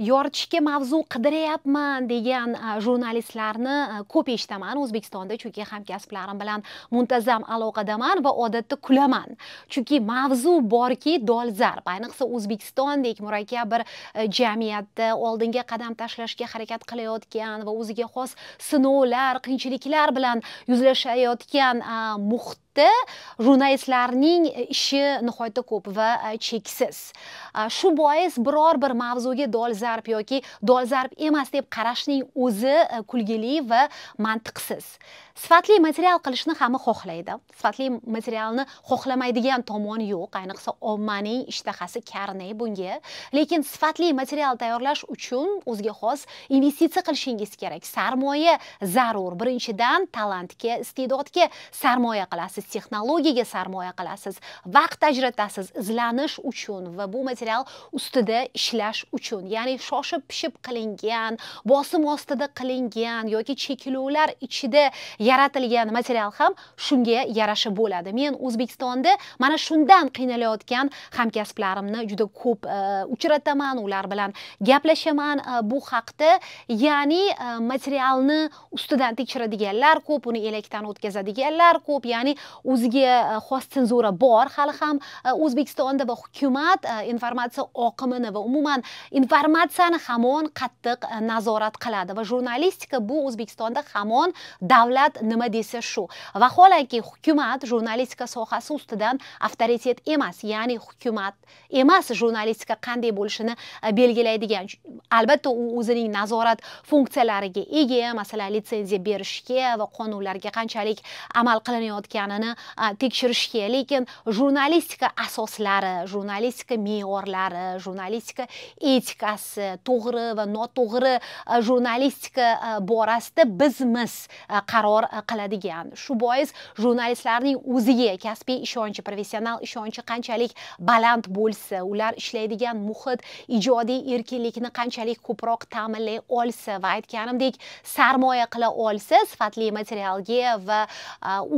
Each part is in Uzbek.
yoritishga mavzu qidiryapman degan jurnalistlarni ko'p eshitaman o'zbekistonda chunki hamkasblarim bilan muntazam aloqadaman va odatda kulaman chunki mavzu borki dolzarb ayniqsa o'zbekistondek murakkab bir e, jamiyatda oldinga qadam tashlashga harakat qilayotgan va o'ziga xos sinovlar qiyinchiliklar bilan yuzlashayotgan muhit mamlakatda jurnalistlarning ishi nihoyatda ko'p va e, cheksiz e, shu bois biror bir mavzuga dolzarb yoki dolzarb emas deb qarashning o'zi e, kulgili va mantiqsiz sifatli material qilishni hamma xohlaydi sifatli materialni xohlamaydigan tomoni yo'q ayniqsa ommaning ishtahasi karnay bunga lekin sifatli material tayyorlash uchun o'ziga xos investitsiya qilishingiz kerak sarmoya zarur birinchidan talantga iste'dodga sarmoya qilasiz qilasiz texnologiyaga sarmoya qilasiz vaqt ajratasiz izlanish uchun va bu material ustida ishlash uchun ya'ni shoshib pishib qilingan bosim ostida qilingan yoki cheklovlar ichida yaratilgan material ham shunga yarasha bo'ladi men o'zbekistonda mana shundan qiynalayotgan hamkasblarimni juda ko'p e, uchrataman ular bilan gaplashaman e, bu haqda ya'ni e, materialni ustidan tekshiradiganlar ko'p uni elakdan o'tkazadiganlar ko'p ya'ni o'ziga e, xos senzura bor hali ham e, o'zbekistonda va hukumat e, informatsiya oqimini va umuman informatsiyani hamon qattiq nazorat qiladi va jurnalistika bu o'zbekistonda hamon davlat nima desa shu vaholanki hukumat jurnalistika sohasi ustidan avtoritet emas ya'ni hukumat emas jurnalistika qanday bo'lishini belgilaydigan albatta u o'zining nazorat funksiyalariga ega masalan litsenziya berishga va qonunlarga qanchalik amal qilinayotganini tekshirish tekshirishga lekin jurnalistika asoslari jurnalistika me'yorlari jurnalistika etikasi to'g'ri va noto'g'ri jurnalistika borasida bizmiz qaror qiladigan shu bois jurnalistlarning o'ziga kasbiy ishonchi professional ishonchi qanchalik baland bo'lsa ular ishlaydigan muhit ijodiy erkinlikni qanchalik ko'proq ta'minlay olsa va aytganimdek sarmoya qila olsa sifatli materialga va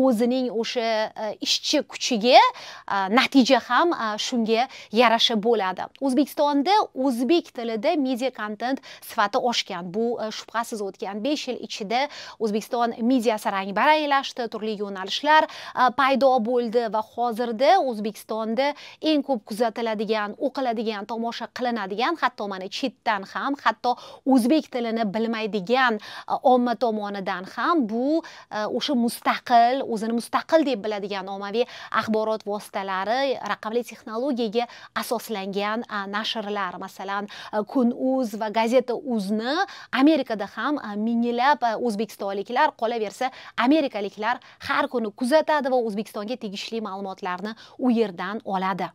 o'zining o'sha o'sha e, ishchi kuchiga e, natija ham e, shunga yarasha bo'ladi o'zbekistonda o'zbek tilida media kontent sifati oshgan bu shubhasiz o'tgan besh yil ichida o'zbekiston mediasi baranglashdi turli yo'nalishlar paydo bo'ldi va hozirda o'zbekistonda eng ko'p kuzatiladigan o'qiladigan tomosha qilinadigan hatto mana chetdan ham hatto o'zbek tilini bilmaydigan omma tomonidan ham bu o'sha mustaqil o'zini mustaqil deb biladigan ommaviy axborot vositalari raqamli texnologiyaga asoslangan nashrlar masalan kun uz va gazeta uzni amerikada ham minglab o'zbekistonliklar qolaversa amerikaliklar har kuni kuzatadi va o'zbekistonga tegishli ma'lumotlarni u yerdan oladi